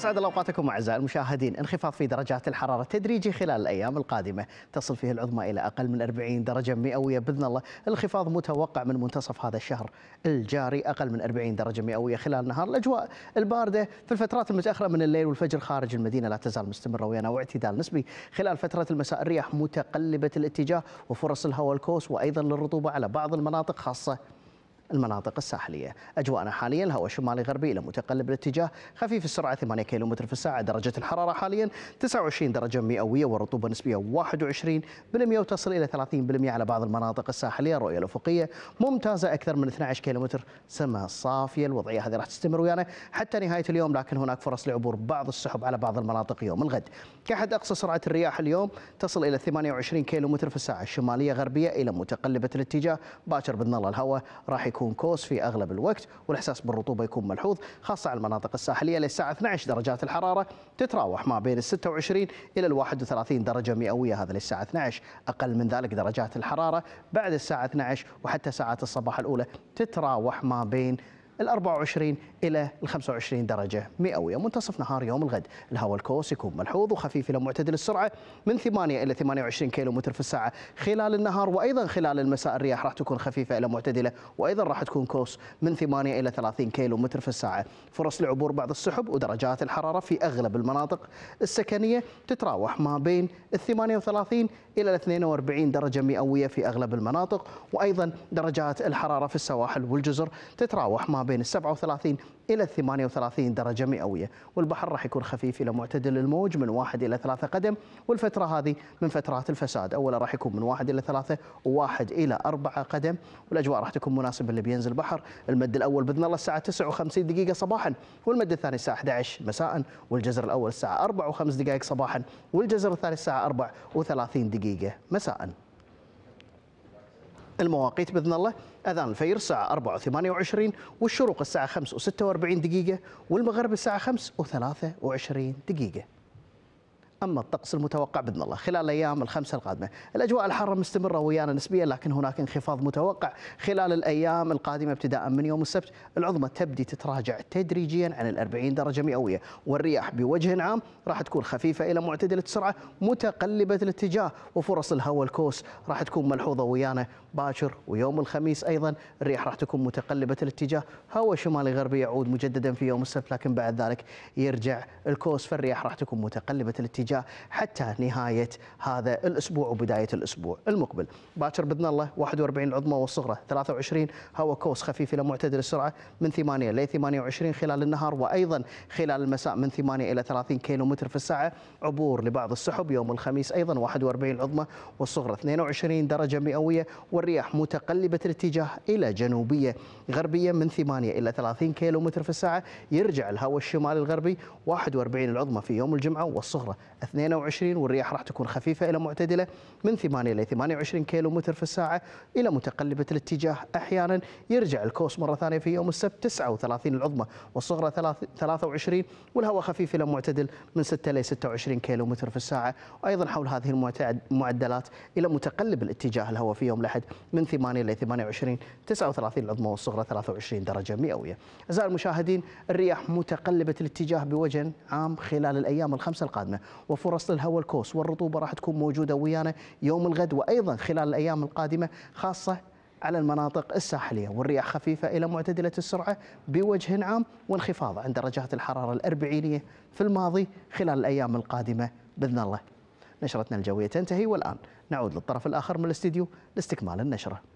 أسعد الله أوقاتكم أعزائي المشاهدين انخفاض في درجات الحرارة تدريجي خلال الأيام القادمة تصل فيه العظمى إلى أقل من 40 درجة مئوية بإذن الله الانخفاض متوقع من منتصف هذا الشهر الجاري أقل من 40 درجة مئوية خلال النهار الأجواء الباردة في الفترات المتأخرة من الليل والفجر خارج المدينة لا تزال مستمرة ويانا واعتدال نسبي خلال فترة المساء الرياح متقلبة الاتجاه وفرص الهواء الكوس وأيضا للرطوبة على بعض المناطق خاصة المناطق الساحلية أجواءنا حاليا الهواء شمالي غربي إلى متقلب الاتجاه خفيف السرعة 8 كم في الساعة درجة الحرارة حاليا 29 درجة مئوية والرطوبة نسبية 21% وتصل إلى 30% على بعض المناطق الساحلية الرؤية الأفقية ممتازة أكثر من 12 كم سماء صافية الوضعية هذه راح تستمر ويانا حتى نهاية اليوم لكن هناك فرص لعبور بعض السحب على بعض المناطق يوم الغد كحد أقصى سرعة الرياح اليوم تصل إلى 28 كم في الساعة الشمالية غربية إلى متقلبة الاتجاه باكر بإذن الله الهواء راح يكون يكون كوس في اغلب الوقت والاحساس بالرطوبه يكون ملحوظ خاصه على المناطق الساحليه للساعه 12 درجات الحراره تتراوح ما بين ال 26 الى ال 31 درجه مئويه هذا للساعه 12 اقل من ذلك درجات الحراره بعد الساعه 12 وحتى ساعات الصباح الاولى تتراوح ما بين ال 24 إلى ال 25 درجة مئوية منتصف نهار يوم الغد الهواء الكوس يكون ملحوظ وخفيف إلى معتدل السرعة من 8 إلى 28 كيلو متر في الساعة خلال النهار وأيضا خلال المساء الرياح راح تكون خفيفة إلى معتدلة وأيضا راح تكون كوس من 8 إلى 30 كيلو متر في الساعة فرص لعبور بعض السحب ودرجات الحرارة في أغلب المناطق السكنية تتراوح ما بين ال 38 إلى ال 42 درجة مئوية في أغلب المناطق وأيضا درجات الحرارة في السواحل والجزر تتراوح ما بين بين ال 37 إلى ال 38 درجة مئوية والبحر راح يكون خفيف إلى معتدل الموج من واحد إلى ثلاثة قدم والفترة هذه من فترات الفساد أولا راح يكون من واحد إلى ثلاثة وواحد إلى أربعة قدم والأجواء راح تكون مناسبة اللي بينزل البحر المد الأول بإذن الله الساعة 59 دقيقة صباحا والمد الثاني الساعة 11 مساء والجزر الأول الساعة 4 و5 دقائق صباحا والجزر الثاني الساعة 4 و30 دقيقة مساء المواقيت باذن الله اذان الفجر الساعه 4 و28 والشروق الساعه 5 و46 دقيقه والمغرب الساعه 5 و23 دقيقه اما الطقس المتوقع باذن الله خلال الايام الخمسه القادمه، الاجواء الحاره مستمره ويانا نسبيا لكن هناك انخفاض متوقع خلال الايام القادمه ابتداء من يوم السبت، العظمى تبدي تتراجع تدريجيا عن ال 40 درجه مئويه، والرياح بوجه عام راح تكون خفيفه الى معتدله السرعه متقلبه الاتجاه، وفرص الهواء الكوس راح تكون ملحوظه ويانا باكر ويوم الخميس ايضا الرياح راح تكون متقلبه الاتجاه، هواء شمالي غربي يعود مجددا في يوم السبت لكن بعد ذلك يرجع الكوس فالرياح راح تكون متقلبه الاتجاه النتيجه حتى نهايه هذا الاسبوع وبدايه الاسبوع المقبل باكر باذن الله 41 العظمى والصغرى 23 هواء كوس خفيف الى معتدل السرعه من 8 ل 28 خلال النهار وايضا خلال المساء من 8 الى 30 كيلو متر في الساعه عبور لبعض السحب يوم الخميس ايضا 41 العظمى والصغرى 22 درجه مئويه والرياح متقلبه الاتجاه الى جنوبيه غربيه من 8 الى 30 كيلو متر في الساعه يرجع الهواء الشمالي الغربي 41 العظمى في يوم الجمعه والصغرى 22 والرياح راح تكون خفيفة إلى معتدلة من 8 إلى 28 كيلو متر في الساعة إلى متقلبة الاتجاه أحيانا يرجع الكوس مرة ثانية في يوم السبت 39 العظمى والصغرى 23 والهواء خفيف إلى معتدل من 6 إلى 26 كيلو متر في الساعة وأيضا حول هذه المعدلات إلى متقلب الاتجاه الهواء في يوم الأحد من 8 إلى 28 39 العظمى والصغرى 23 درجة مئوية أعزائي المشاهدين الرياح متقلبة الاتجاه بوجه عام خلال الأيام الخمسة القادمة وفرص للهواء الكوس والرطوبه راح تكون موجوده ويانا يوم الغد وايضا خلال الايام القادمه خاصه على المناطق الساحلية والرياح خفيفة إلى معتدلة السرعة بوجه عام وانخفاض عند درجات الحرارة الأربعينية في الماضي خلال الأيام القادمة بإذن الله نشرتنا الجوية تنتهي والآن نعود للطرف الآخر من الاستديو لاستكمال النشرة